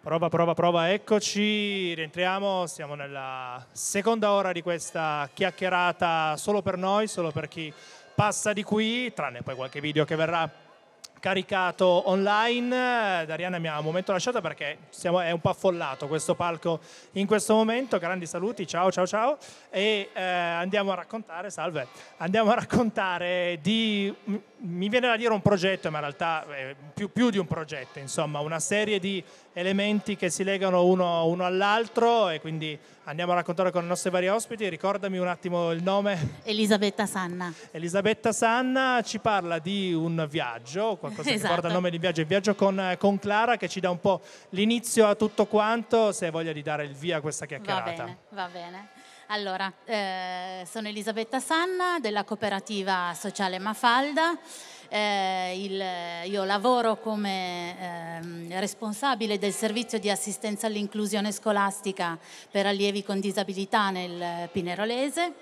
Prova, prova, prova, eccoci, rientriamo, siamo nella seconda ora di questa chiacchierata solo per noi, solo per chi passa di qui, tranne poi qualche video che verrà caricato online. Dariana mi ha un momento lasciata perché siamo, è un po' affollato questo palco in questo momento. Grandi saluti, ciao ciao ciao. E eh, andiamo a raccontare, salve, andiamo a raccontare di, mi viene da dire un progetto, ma in realtà è più, più, di un progetto, insomma, una serie di elementi che si legano uno, uno all'altro e quindi andiamo a raccontare con i nostri vari ospiti. Ricordami un attimo il nome. Elisabetta Sanna. Elisabetta Sanna ci parla di un viaggio, qualcosa esatto. che porta il nome di viaggio, il viaggio con, eh, con, Clara che ci dà un po' l'inizio a tutto quanto, se hai voglia di dare il via a questa chiacchierata. Va bene, va bene. Allora, eh, sono Elisabetta Sanna della cooperativa sociale Mafalda eh, il, io lavoro come eh, responsabile del servizio di assistenza all'inclusione scolastica per allievi con disabilità nel Pinerolese.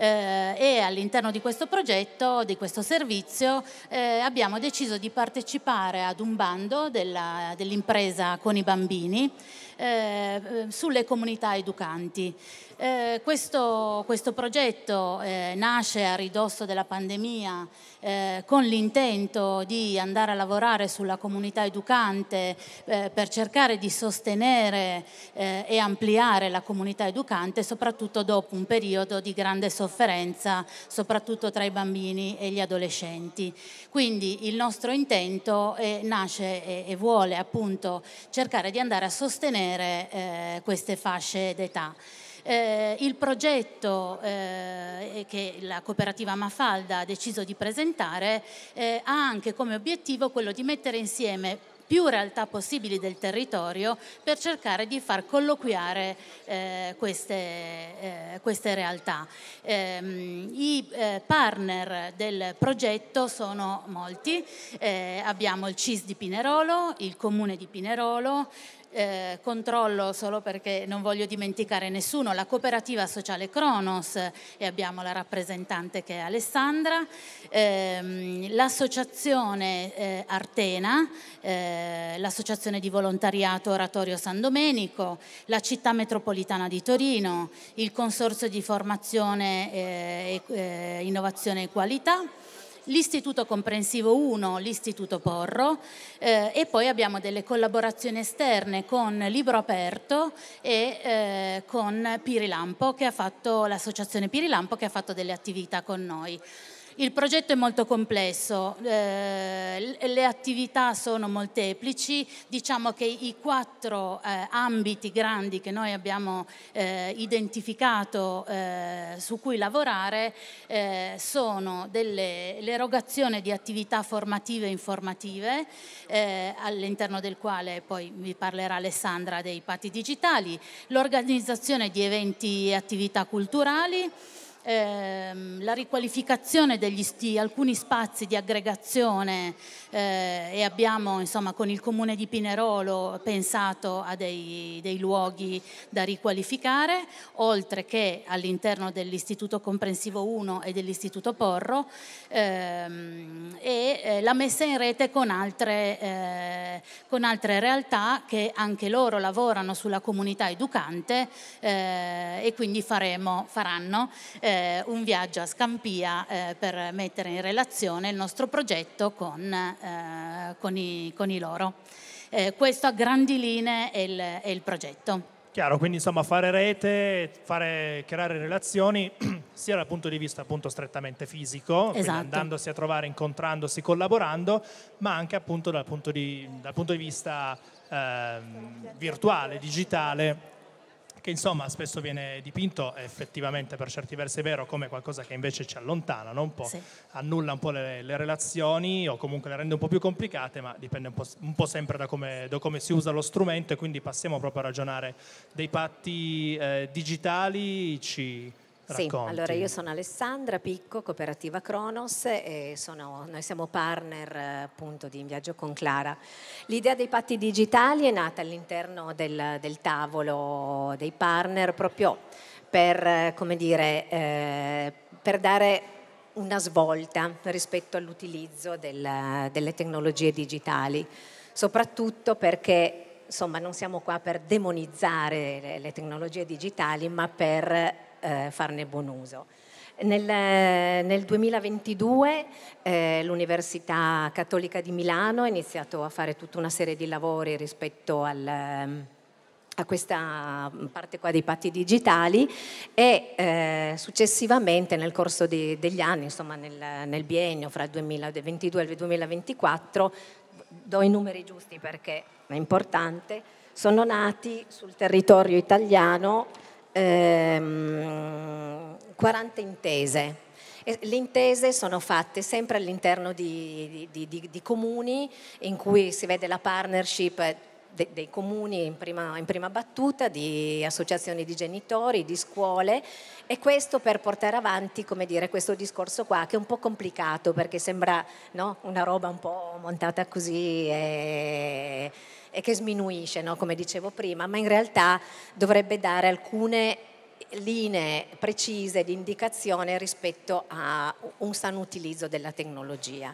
Eh, e all'interno di questo progetto, di questo servizio, eh, abbiamo deciso di partecipare ad un bando dell'impresa con i bambini eh, sulle comunità educanti. Eh, questo, questo, progetto eh, nasce a ridosso della pandemia eh, con l'intento di andare a lavorare sulla comunità educante eh, per cercare di sostenere eh, e ampliare la comunità educante, soprattutto dopo un periodo di grande sofferenza, soprattutto tra i bambini e gli adolescenti. Quindi il nostro intento eh, nasce e, e, vuole appunto cercare di andare a sostenere eh, queste fasce d'età. Eh, il progetto eh, che la cooperativa Mafalda ha deciso di presentare eh, ha anche come obiettivo quello di mettere insieme più realtà possibili del territorio per cercare di far colloquiare eh, queste, eh, queste, realtà. Ehm, I eh, partner del progetto sono molti, eh, abbiamo il CIS di Pinerolo, il Comune di Pinerolo, eh, controllo solo perché non voglio dimenticare nessuno, la cooperativa sociale Cronos e abbiamo la rappresentante che è Alessandra, ehm, l'associazione eh, Artena, eh, l'associazione di volontariato Oratorio San Domenico, la città metropolitana di Torino, il consorzio di formazione eh, e eh, innovazione e qualità l'Istituto Comprensivo 1, l'Istituto Porro eh, e poi abbiamo delle collaborazioni esterne con Libro Aperto e eh, con Pirilampo, che ha fatto, l'associazione Pirilampo che ha fatto delle attività con noi. Il progetto è molto complesso, eh, le attività sono molteplici, diciamo che i quattro eh, ambiti grandi che noi abbiamo eh, identificato eh, su cui lavorare eh, sono l'erogazione di attività formative e informative, eh, all'interno del quale poi vi parlerà Alessandra dei patti digitali, l'organizzazione di eventi e attività culturali, ehm, la riqualificazione degli sti, alcuni spazi di aggregazione eh, e abbiamo insomma, con il comune di Pinerolo pensato a dei, dei luoghi da riqualificare, oltre che all'interno dell'Istituto Comprensivo 1 e dell'Istituto Porro ehm, e eh, la messa in rete con altre, eh, con altre realtà che anche loro lavorano sulla comunità educante eh, e quindi faremo, faranno eh, eh, un viaggio a Scampia eh, per mettere in relazione il nostro progetto con, eh, con, i, con i, loro. Eh, questo a grandi linee è il, è il, progetto. Chiaro, quindi insomma fare rete, fare, creare relazioni sia dal punto di vista appunto strettamente fisico, esatto. andandosi a trovare, incontrandosi, collaborando, ma anche appunto dal punto di, dal punto di vista ehm, virtuale, digitale, che insomma spesso viene dipinto effettivamente per certi versi è vero come qualcosa che invece ci allontana, no? un sì. annulla un po' le, le, relazioni o comunque le rende un po' più complicate, ma dipende un po', un po sempre da come, da come, si usa lo strumento e quindi passiamo proprio a ragionare dei patti eh, digitali, ci Racconti. allora io sono Alessandra Picco, cooperativa Cronos e sono, noi siamo partner appunto di In Viaggio con Clara. L'idea dei patti digitali è nata all'interno del, del tavolo dei partner proprio per, come dire, eh, per dare una svolta rispetto all'utilizzo del, delle tecnologie digitali, soprattutto perché insomma non siamo qua per demonizzare le, le tecnologie digitali ma per eh, farne buon uso. Nel, eh, nel 2022 eh, l'Università Cattolica di Milano ha iniziato a fare tutta una serie di lavori rispetto al ehm, a questa parte qua dei patti digitali e eh, successivamente nel corso di, degli anni, insomma nel, nel, biennio fra il 2022 e il 2024, do i numeri giusti perché è importante, sono nati sul territorio italiano ehm, 40 intese. le intese sono fatte sempre all'interno di, di, di, di, comuni in cui si vede la partnership de, dei comuni in prima, in prima battuta, di associazioni di genitori, di scuole e questo per portare avanti come dire, questo discorso qua che è un po' complicato perché sembra no, una roba un po' montata così. E e che sminuisce, no? come dicevo prima, ma in realtà dovrebbe dare alcune linee precise di indicazione rispetto a un sano utilizzo della tecnologia.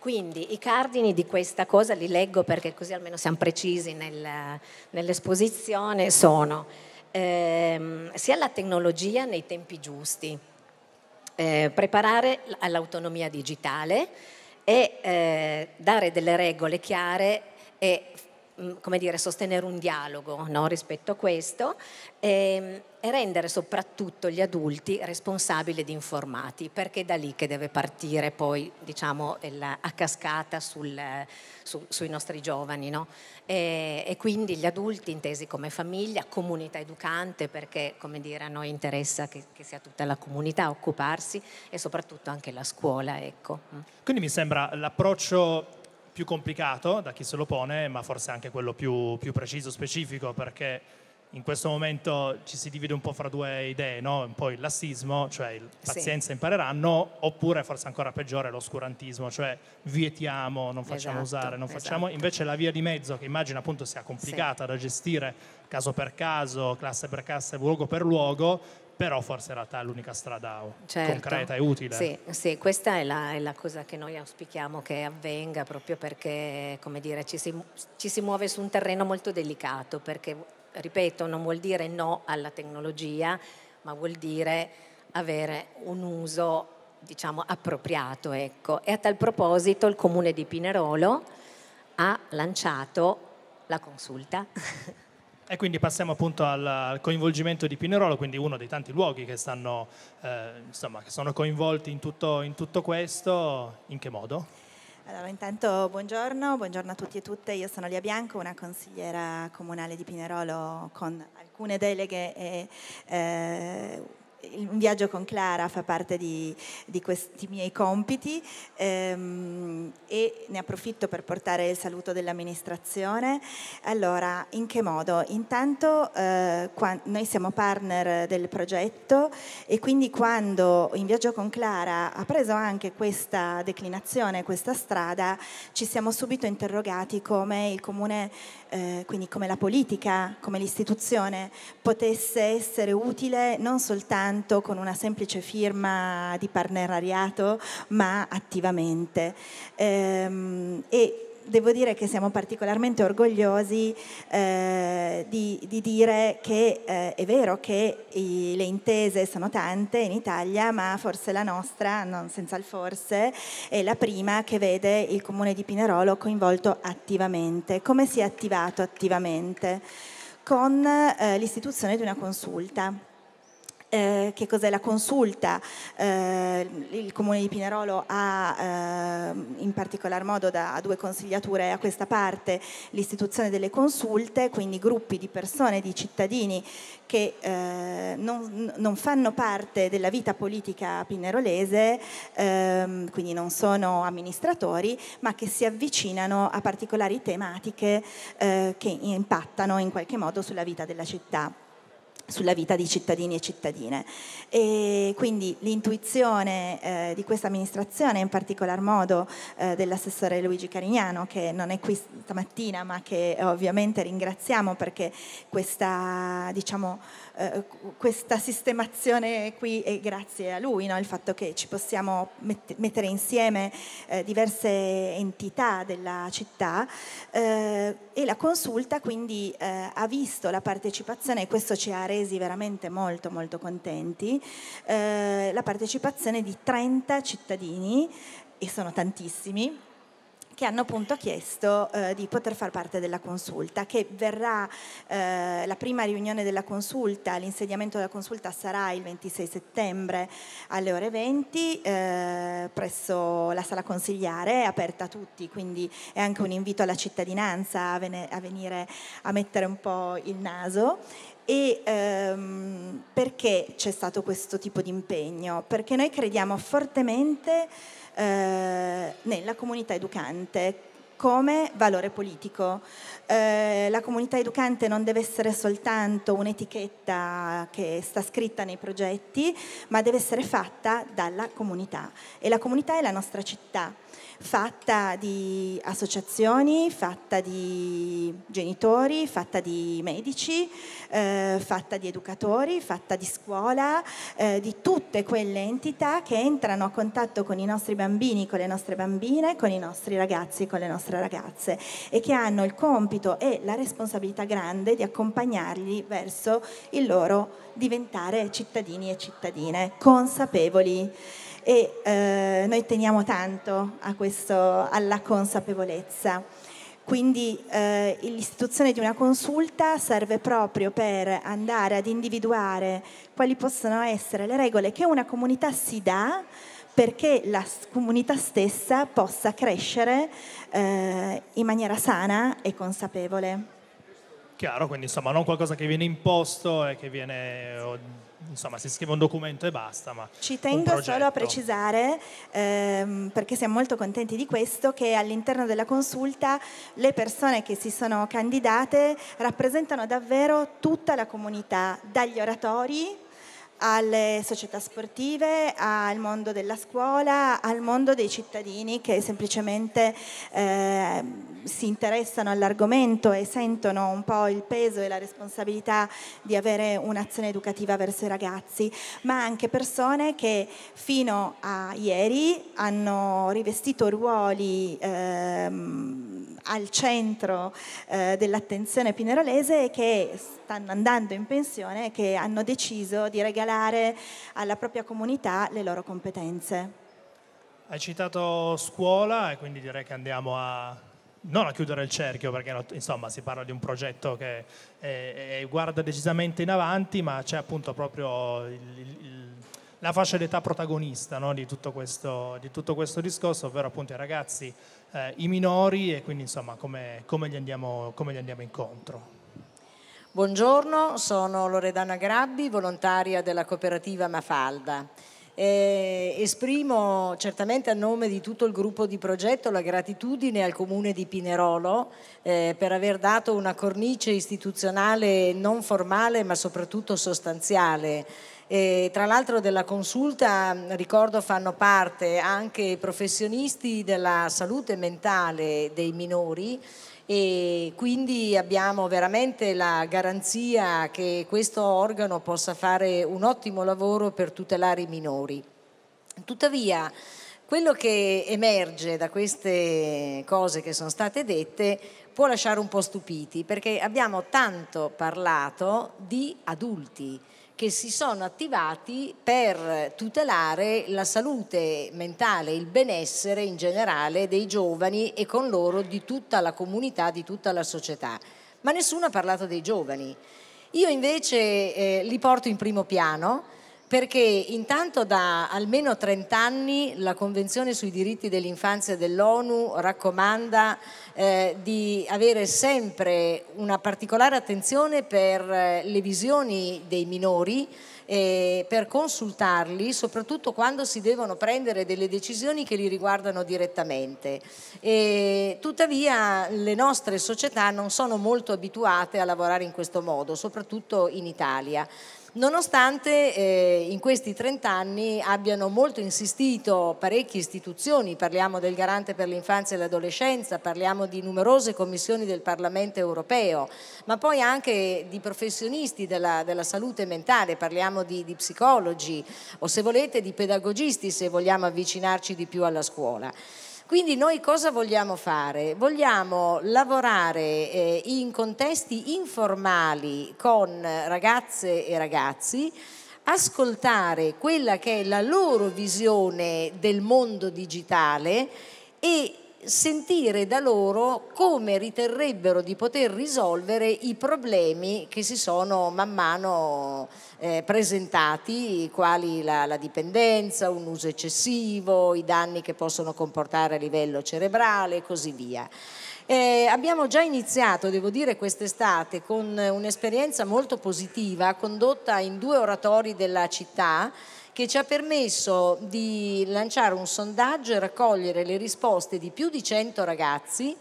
Quindi i cardini di questa cosa li leggo perché così almeno siamo precisi nel, nell'esposizione sono ehm, sia la tecnologia nei tempi giusti, eh, preparare all'autonomia digitale e eh, dare delle regole chiare e Mm, come dire, sostenere un dialogo no, rispetto a questo e, ehm, e, rendere soprattutto gli adulti responsabili ed informati, perché è da lì che deve partire poi diciamo, la, a cascata sul, su, sui nostri giovani. No? E, e, quindi gli adulti intesi come famiglia, comunità educante, perché come dire, a noi interessa che, che sia tutta la comunità a occuparsi e soprattutto anche la scuola. Ecco. Mm. Quindi mi sembra l'approccio più complicato da chi se lo pone, ma forse anche quello più, più preciso, specifico, perché in questo momento ci si divide un po' fra due idee, no? un po' il lassismo, cioè il pazienza sì. impareranno, oppure forse ancora peggiore l'oscurantismo, cioè vietiamo, non facciamo esatto, usare, non facciamo. Esatto. Invece la via di mezzo, che immagino appunto sia complicata sì. da gestire caso per caso, classe per classe, luogo per luogo, però forse in realtà è l'unica strada certo. concreta e utile. Sì, sì questa è la, è la, cosa che noi auspichiamo che avvenga proprio perché come dire, ci, si, ci si muove su un terreno molto delicato perché, ripeto, non vuol dire no alla tecnologia, ma vuol dire avere un uso diciamo appropriato ecco. e a tal proposito il comune di Pinerolo ha lanciato la consulta E quindi passiamo appunto al coinvolgimento di Pinerolo, quindi uno dei tanti luoghi che, stanno, eh, insomma, che sono coinvolti in tutto, in tutto questo, in che modo? Allora, intanto buongiorno, buongiorno a tutti e tutte, io sono Lia Bianco, una consigliera comunale di Pinerolo con alcune deleghe e eh, un viaggio con Clara fa parte di, di questi miei compiti ehm, e ne approfitto per portare il saluto dell'amministrazione. Allora, in che modo? Intanto eh, qua, noi siamo partner del progetto e quindi quando in viaggio con Clara ha preso anche questa declinazione, questa strada, ci siamo subito interrogati come il comune, eh, quindi come la politica, come l'istituzione potesse essere utile non soltanto soltanto con una semplice firma di partenariato, ma attivamente. Ehm, e devo dire che siamo particolarmente orgogliosi eh, di, di, dire che eh, è vero che i, le intese sono tante in Italia, ma forse la nostra, non senza il forse, è la prima che vede il comune di Pinerolo coinvolto attivamente. Come si è attivato attivamente? Con eh, l'istituzione di una consulta eh, che cos'è la consulta, eh, il comune di Pinerolo ha eh, in particolar modo da due consigliature a questa parte l'istituzione delle consulte, quindi gruppi di persone, di cittadini che eh, non, non, fanno parte della vita politica pinerolese, ehm, quindi non sono amministratori, ma che si avvicinano a particolari tematiche eh, che impattano in qualche modo sulla vita della città sulla vita di cittadini e cittadine. E quindi l'intuizione eh, di questa amministrazione, in particolar modo eh, dell'assessore Luigi Carignano, che non è qui stamattina, ma che ovviamente ringraziamo perché questa, diciamo, eh, questa sistemazione qui è grazie a lui, no? il fatto che ci possiamo met- mettere insieme eh, diverse entità della città eh, e la consulta quindi eh, ha visto la partecipazione e questo ci ha resi veramente molto molto contenti, eh, la partecipazione di 30 cittadini e sono tantissimi che hanno appunto chiesto eh, di poter far parte della consulta, che verrà eh, la prima riunione della consulta, l'insediamento della consulta sarà il 26 settembre alle ore 20 eh, presso la sala consigliare, è aperta a tutti, quindi è anche un invito alla cittadinanza a, ven- a venire a mettere un po' il naso. E ehm, perché c'è stato questo tipo di impegno? Perché noi crediamo fortemente eh, nella comunità educante come valore politico. Eh, la comunità educante non deve essere soltanto un'etichetta che sta scritta nei progetti, ma deve essere fatta dalla comunità e la comunità è la nostra città fatta di associazioni, fatta di genitori, fatta di medici, eh, fatta di educatori, fatta di scuola, eh, di tutte quelle entità che entrano a contatto con i nostri bambini, con le nostre bambine, con i nostri ragazzi e con le nostre ragazze e che hanno il compito e la responsabilità grande di accompagnarli verso il loro diventare cittadini e cittadine consapevoli e eh, noi teniamo tanto a questo, alla consapevolezza. Quindi eh, l'istituzione di una consulta serve proprio per andare ad individuare quali possono essere le regole che una comunità si dà perché la comunità stessa possa crescere eh, in maniera sana e consapevole. Chiaro, quindi insomma non qualcosa che viene imposto e che viene insomma si scrive un documento e basta. Ci tengo solo a precisare, ehm, perché siamo molto contenti di questo, che all'interno della consulta le persone che si sono candidate rappresentano davvero tutta la comunità, dagli oratori alle società sportive, al mondo della scuola, al mondo dei cittadini che semplicemente eh, si interessano all'argomento e sentono un po' il peso e la responsabilità di avere un'azione educativa verso i ragazzi, ma anche persone che fino a ieri hanno rivestito ruoli eh, al centro eh, dell'attenzione pinerolese e che stanno andando in pensione e che hanno deciso di regalare alla propria comunità le loro competenze. Hai citato scuola e quindi direi che andiamo a non a chiudere il cerchio perché insomma si parla di un progetto che è, è, guarda decisamente in avanti ma c'è appunto proprio il, il, la fascia d'età protagonista no, di, tutto questo, di, tutto questo, discorso ovvero appunto i ragazzi, eh, i minori e quindi insomma come, come, gli andiamo, come gli andiamo incontro. Buongiorno, sono Loredana Grabbi, volontaria della cooperativa Mafalda. Eh, esprimo certamente a nome di tutto il gruppo di progetto la gratitudine al comune di Pinerolo eh, per aver dato una cornice istituzionale non formale ma soprattutto sostanziale. E, tra l'altro della consulta, ricordo, fanno parte anche professionisti della salute mentale dei minori e quindi abbiamo veramente la garanzia che questo organo possa fare un ottimo lavoro per tutelare i minori. Tuttavia, quello che emerge da queste cose che sono state dette può lasciare un po' stupiti perché abbiamo tanto parlato di adulti che si sono attivati per tutelare la salute mentale, il benessere in generale dei giovani e con loro di tutta la comunità, di tutta la società. Ma nessuno ha parlato dei giovani. Io invece eh, li porto in primo piano perché intanto da almeno 30 anni la Convenzione sui diritti dell'infanzia dell'ONU raccomanda eh, di avere sempre una particolare attenzione per eh, le visioni dei minori eh, per consultarli, soprattutto quando si devono prendere delle decisioni che li riguardano direttamente. E, tuttavia le nostre società non sono molto abituate a lavorare in questo modo, soprattutto in Italia nonostante eh, in questi 30 anni abbiano molto insistito parecchie istituzioni, parliamo del garante per l'infanzia e l'adolescenza, parliamo di numerose commissioni del Parlamento europeo, ma poi anche di professionisti della, della salute mentale, parliamo di, di psicologi o se volete di pedagogisti se vogliamo avvicinarci di più alla scuola. Quindi noi cosa vogliamo fare? Vogliamo lavorare eh, in contesti informali con ragazze e ragazzi ascoltare quella che è la loro visione del mondo digitale e sentire da loro come riterrebbero di poter risolvere i problemi che si sono man mano eh, presentati, quali la, la, dipendenza, un uso eccessivo, i danni che possono comportare a livello cerebrale e così via. Eh, abbiamo già iniziato, devo dire, quest'estate con un'esperienza molto positiva condotta in due oratori della città che ci ha permesso di lanciare un sondaggio e raccogliere le risposte di più di 100 ragazzi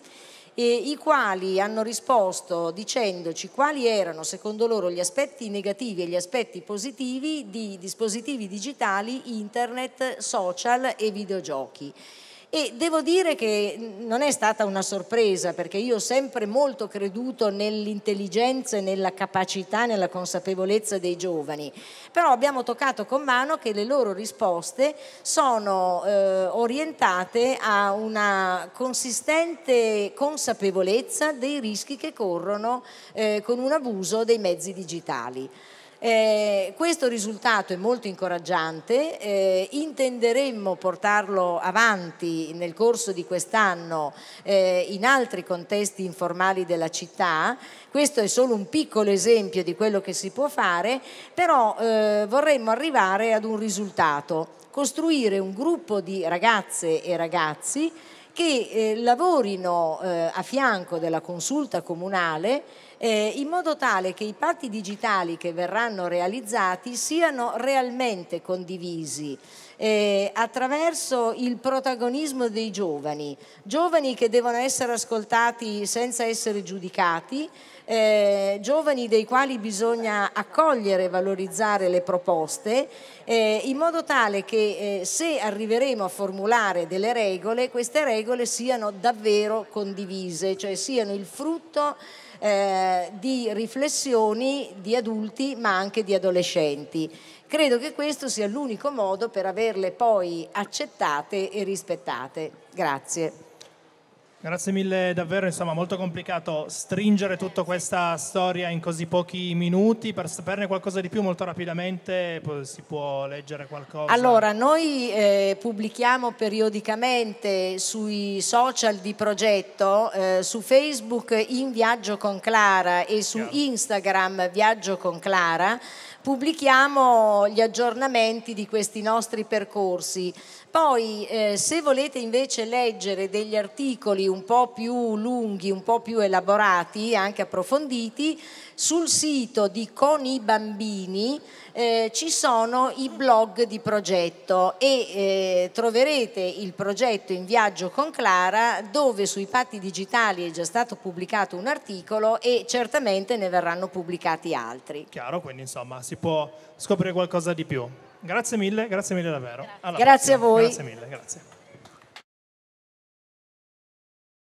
i quali hanno risposto dicendoci quali erano secondo loro gli aspetti negativi e gli aspetti positivi di dispositivi digitali, internet, social e videogiochi. E devo dire che non è stata una sorpresa perché io ho sempre molto creduto nell'intelligenza e nella capacità, nella consapevolezza dei giovani, però abbiamo toccato con mano che le loro risposte sono eh, orientate a una consistente consapevolezza dei rischi che corrono eh, con un abuso dei mezzi digitali. Eh, questo risultato è molto incoraggiante, eh, intenderemmo portarlo avanti nel corso di quest'anno eh, in altri contesti informali della città, questo è solo un piccolo esempio di quello che si può fare, però eh, vorremmo arrivare ad un risultato, costruire un gruppo di ragazze e ragazzi che eh, lavorino eh, a fianco della consulta comunale eh, in modo tale che i patti digitali che verranno realizzati siano realmente condivisi. Eh, attraverso il protagonismo dei giovani, giovani che devono essere ascoltati senza essere giudicati, eh, giovani dei quali bisogna accogliere e valorizzare le proposte, eh, in modo tale che eh, se arriveremo a formulare delle regole, queste regole siano davvero condivise, cioè siano il frutto eh, di riflessioni di adulti ma anche di adolescenti. Credo che questo sia l'unico modo per averle poi accettate e rispettate. Grazie. Grazie mille davvero, insomma molto complicato stringere tutta questa storia in così pochi minuti, per saperne qualcosa di più molto rapidamente si può leggere qualcosa. Allora, noi eh, pubblichiamo periodicamente sui social di progetto, eh, su Facebook in Viaggio con Clara e su Chiaro. Instagram Viaggio con Clara, pubblichiamo gli aggiornamenti di questi nostri percorsi. Poi eh, se volete invece leggere degli articoli un po' più lunghi, un po' più elaborati, anche approfonditi, sul sito di Con i Bambini eh, ci sono i blog di progetto e eh, troverete il progetto in viaggio con Clara dove sui patti digitali è già stato pubblicato un articolo e certamente ne verranno pubblicati altri. Chiaro, quindi insomma si può scoprire qualcosa di più. Grazie mille, grazie mille davvero. Grazie, allora, grazie a voi. Grazie mille, grazie.